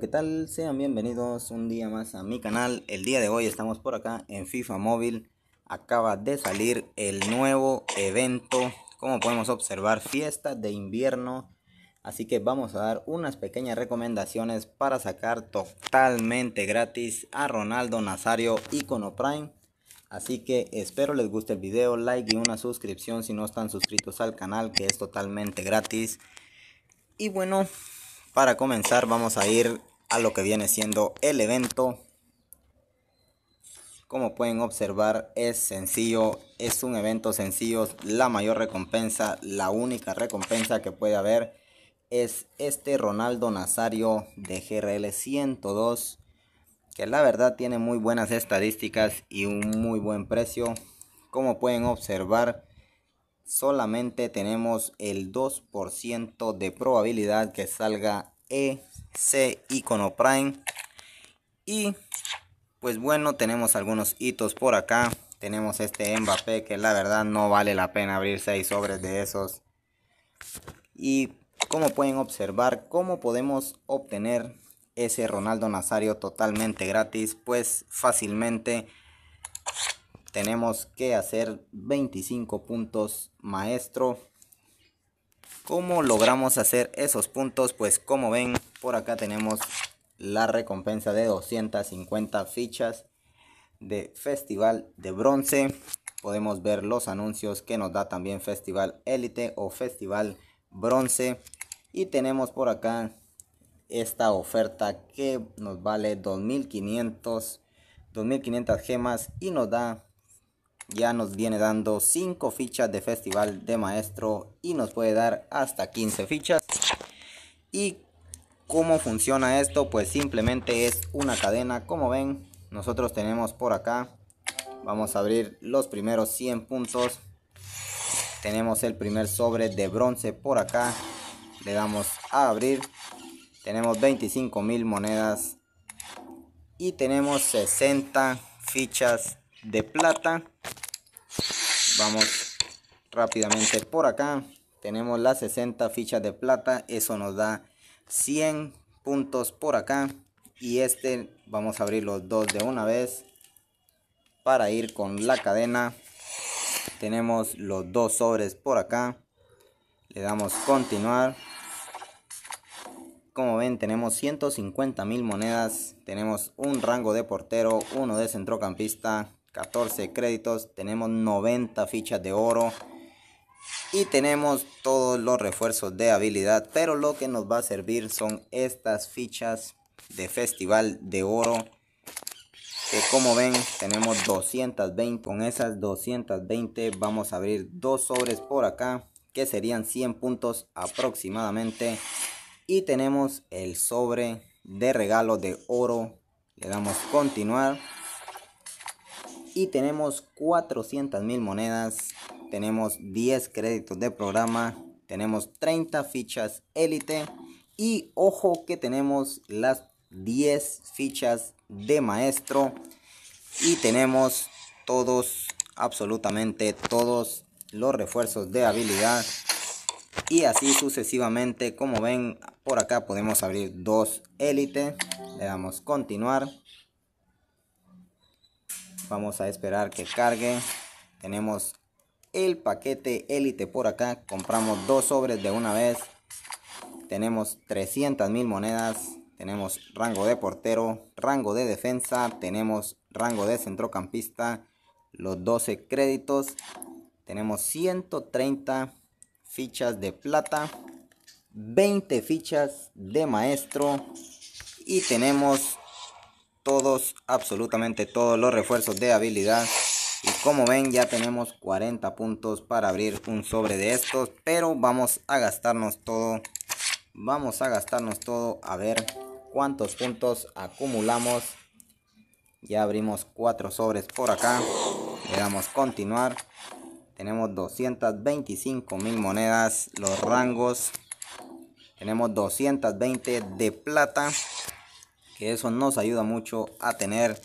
¿qué tal? Sean bienvenidos un día más a mi canal. El día de hoy estamos por acá en FIFA Móvil. Acaba de salir el nuevo evento, como podemos observar, fiesta de invierno. Así que vamos a dar unas pequeñas recomendaciones para sacar totalmente gratis a Ronaldo Nazario Icono Prime. Así que espero les guste el video, like y una suscripción si no están suscritos al canal que es totalmente gratis. Y bueno, para comenzar vamos a ir a lo que viene siendo el evento. Como pueden observar es sencillo, es un evento sencillo, la mayor recompensa, la única recompensa que puede haber es este Ronaldo Nazario de GRL 102 que la verdad tiene muy buenas estadísticas y un muy buen precio. Como pueden observar, solamente tenemos el 2% de probabilidad que salga ese icono prime y pues bueno tenemos algunos hitos por acá tenemos este Mbappé que la verdad no vale la pena abrir 6 sobres de esos y como pueden observar cómo podemos obtener ese Ronaldo Nazario totalmente gratis pues fácilmente tenemos que hacer 25 puntos maestro. ¿Cómo logramos hacer esos puntos? Pues como ven, por acá tenemos la recompensa de 250 fichas de Festival de Bronce. Podemos ver los anuncios que nos da también Festival elite o Festival Bronce. Y tenemos por acá esta oferta que nos vale 2500 2500 gemas y nos da ya nos viene dando 5 fichas de festival de maestro y nos puede dar hasta 15 fichas. Y cómo funciona esto, pues simplemente es una cadena, como ven, nosotros tenemos por acá, vamos a abrir los primeros 100 puntos. Tenemos el primer sobre de bronce por acá, le damos a abrir. Tenemos 25 mil monedas y tenemos 60 fichas de plata. Vamos rápidamente por acá. Tenemos las 60 fichas de plata. Eso nos da 100 puntos por acá. Y este vamos a abrir los dos de una vez. Para ir con la cadena. Tenemos los dos sobres por acá. Le damos continuar. Como ven tenemos 150 mil monedas. Tenemos un rango de portero. Uno de centrocampista 14 créditos, tenemos 90 fichas de oro y tenemos todos los refuerzos de habilidad, pero lo que nos va a servir son estas fichas de festival de oro que como ven tenemos 220 con esas 220 vamos a abrir dos sobres por acá que serían 100 puntos aproximadamente y tenemos el sobre de regalo de oro le damos continuar y tenemos 400 mil monedas, tenemos 10 créditos de programa, tenemos 30 fichas élite y ojo que tenemos las 10 fichas de maestro y tenemos todos, absolutamente todos los refuerzos de habilidad y así sucesivamente como ven por acá podemos abrir dos élite le damos continuar Vamos a esperar que cargue. Tenemos el paquete élite por acá. Compramos dos sobres de una vez. Tenemos 300 mil monedas. Tenemos rango de portero, rango de defensa. Tenemos rango de centrocampista. Los 12 créditos. Tenemos 130 fichas de plata. 20 fichas de maestro. Y tenemos todos, absolutamente todos los refuerzos de habilidad. Y como ven ya tenemos 40 puntos para abrir un sobre de estos. Pero vamos a gastarnos todo. Vamos a gastarnos todo a ver cuántos puntos acumulamos. Ya abrimos 4 sobres por acá. Le damos continuar. Tenemos 225 mil monedas. Los rangos. Tenemos 220 de plata que eso nos ayuda mucho a tener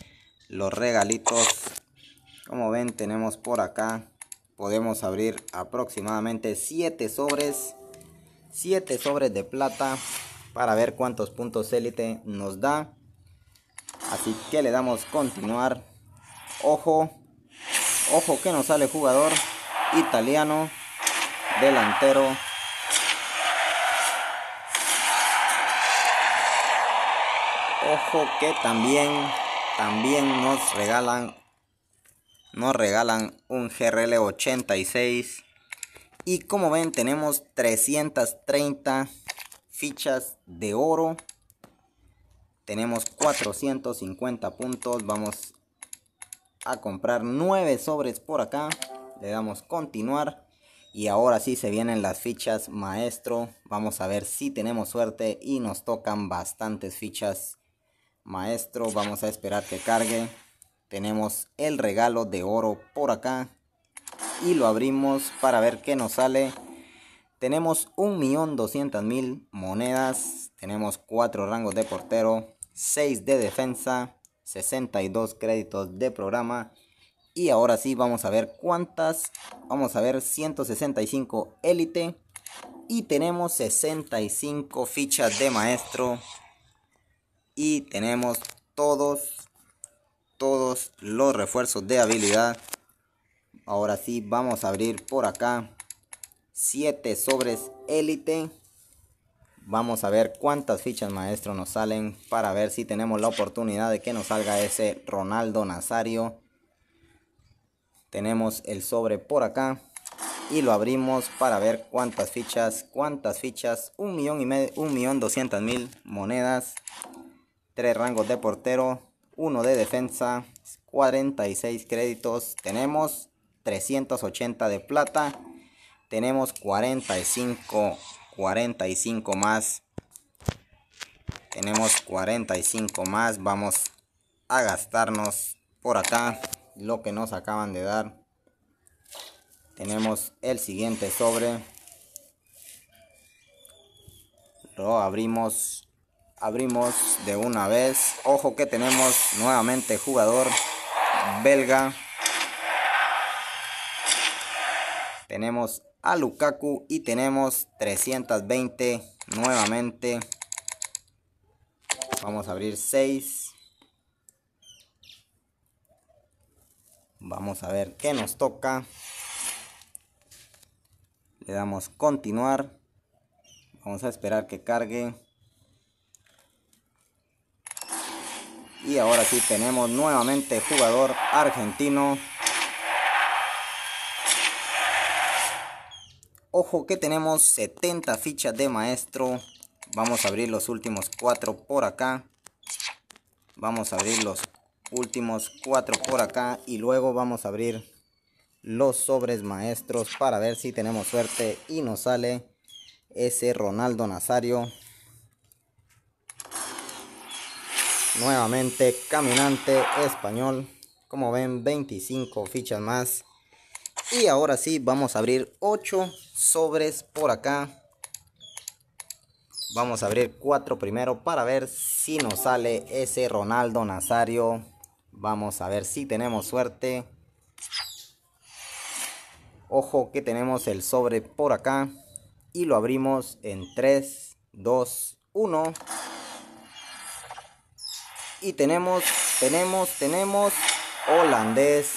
los regalitos como ven tenemos por acá podemos abrir aproximadamente 7 sobres 7 sobres de plata para ver cuántos puntos élite nos da así que le damos continuar ojo ojo que nos sale jugador italiano delantero Ojo que también, también nos regalan, nos regalan un GRL 86. Y como ven tenemos 330 fichas de oro. Tenemos 450 puntos. Vamos a comprar 9 sobres por acá. Le damos continuar. Y ahora sí se vienen las fichas maestro. Vamos a ver si tenemos suerte y nos tocan bastantes fichas Maestro, vamos a esperar que cargue. Tenemos el regalo de oro por acá. Y lo abrimos para ver qué nos sale. Tenemos 1.200.000 monedas. Tenemos 4 rangos de portero. 6 de defensa. 62 créditos de programa. Y ahora sí vamos a ver cuántas. Vamos a ver 165 élite. Y tenemos 65 fichas de maestro. Y tenemos todos, todos los refuerzos de habilidad. Ahora sí, vamos a abrir por acá 7 sobres élite. Vamos a ver cuántas fichas maestro nos salen para ver si tenemos la oportunidad de que nos salga ese Ronaldo Nazario. Tenemos el sobre por acá y lo abrimos para ver cuántas fichas, cuántas fichas, un millón y medio, un millón doscientas mil monedas. 3 rangos de portero, 1 de defensa, 46 créditos, tenemos 380 de plata, tenemos 45, 45 más, tenemos 45 más, vamos a gastarnos por acá lo que nos acaban de dar. Tenemos el siguiente sobre. Lo abrimos abrimos de una vez. Ojo que tenemos nuevamente jugador belga. Tenemos a Lukaku y tenemos 320 nuevamente. Vamos a abrir 6. Vamos a ver qué nos toca. Le damos continuar. Vamos a esperar que cargue. Y ahora sí tenemos nuevamente jugador argentino. Ojo que tenemos 70 fichas de maestro. Vamos a abrir los últimos 4 por acá. Vamos a abrir los últimos 4 por acá. Y luego vamos a abrir los sobres maestros para ver si tenemos suerte. Y nos sale ese Ronaldo Nazario. Nuevamente Caminante Español. Como ven, 25 fichas más. Y ahora sí, vamos a abrir 8 sobres por acá. Vamos a abrir 4 primero para ver si nos sale ese Ronaldo Nazario. Vamos a ver si tenemos suerte. Ojo que tenemos el sobre por acá. Y lo abrimos en 3, 2, 1. Y tenemos, tenemos, tenemos holandés.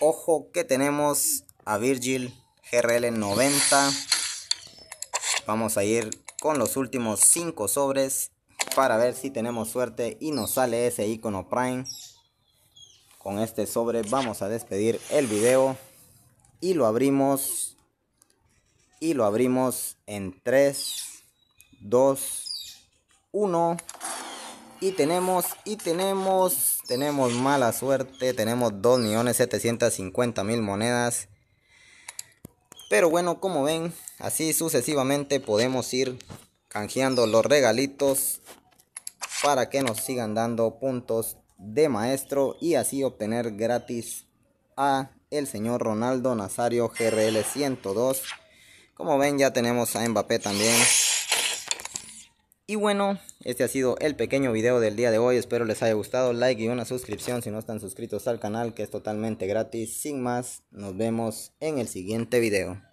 Ojo que tenemos a Virgil GRL 90. Vamos a ir con los últimos 5 sobres para ver si tenemos suerte y nos sale ese icono Prime. Con este sobre vamos a despedir el video y lo abrimos y lo abrimos en 3, 2, 1 y tenemos, y tenemos, tenemos mala suerte, tenemos 2.750.000 monedas. Pero bueno, como ven, así sucesivamente podemos ir canjeando los regalitos para que nos sigan dando puntos de maestro y así obtener gratis a el señor Ronaldo Nazario GRL 102 como ven ya tenemos a Mbappé también. Y bueno, este ha sido el pequeño video del día de hoy. Espero les haya gustado. Like y una suscripción si no están suscritos al canal que es totalmente gratis. Sin más, nos vemos en el siguiente video.